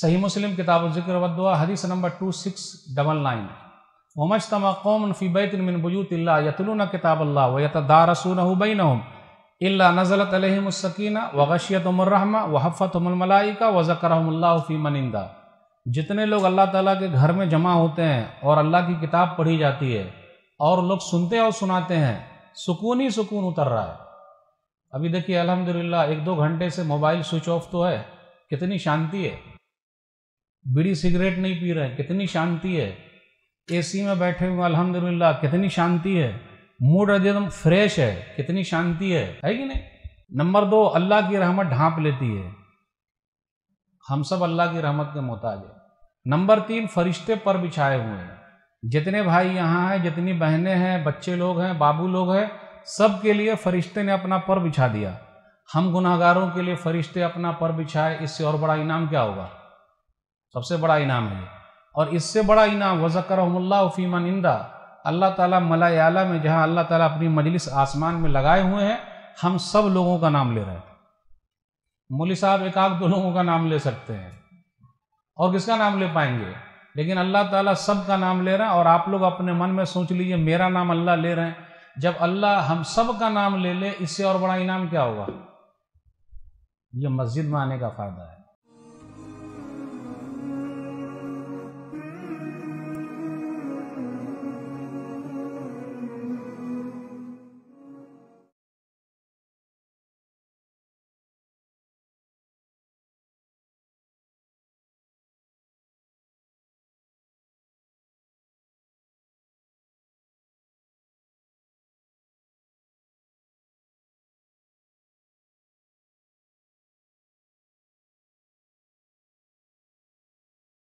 सही मुस्लिम किताब जिक्रवदुआ हदीस number two six double nine वमज तमाकौम फ़ीबिन बजूतिल्ला यतलून किताब अल्लाह वतदारसून बैन इल्ला नज़लत अलहमसकीना वगशियतमरहमा वहफ़तमलमलाइका वज़करमल्लाफ़ी मनिंदा जितने लोग अल्लाह ताला के घर में जमा होते हैं और अल्लाह की किताब पढ़ी जाती है और लोग सुनते और सुनाते हैं सुकून ही सुकून उतर रहा है अभी देखिए अलहमदिल्ला एक दो घंटे से मोबाइल स्विच ऑफ तो है कितनी शांति है बीड़ी सिगरेट नहीं पी रहे हैं कितनी शांति है एसी में बैठे हुए अल्हम्दुलिल्लाह कितनी शांति है मूड एकदम फ्रेश है कितनी शांति है है कि नहीं नंबर दो अल्लाह की रहमत ढांप लेती है हम सब अल्लाह की रहमत के मोहताज है नंबर तीन फरिश्ते पर बिछाए हुए हैं जितने भाई यहाँ हैं जितनी बहनें हैं बच्चे लोग हैं बाबू लोग हैं सब के लिए फरिश्ते ने अपना पर बिछा दिया हम गुनाहगारों के लिए फरिश्ते अपना पर बिछाए इससे और बड़ा इनाम क्या होगा सबसे बड़ा इनाम है और इससे बड़ा इनाम वज़क्रफ़ीमान इंदा अल्लाह ताला मलायाला में जहां अल्लाह ताला अपनी मजलिस आसमान में लगाए हुए हैं हम सब लोगों का नाम ले रहे हैं मौली साहब एक आध दो लोगों का नाम ले सकते हैं और किसका नाम ले पाएंगे लेकिन अल्लाह ताला सब का नाम ले रहे हैं और आप लोग अपने मन में सोच लीजिए मेरा नाम अल्लाह ले रहे हैं जब अल्लाह हम सब का नाम ले ले इससे और बड़ा इनाम क्या होगा ये मस्जिद में आने का फ़ायदा है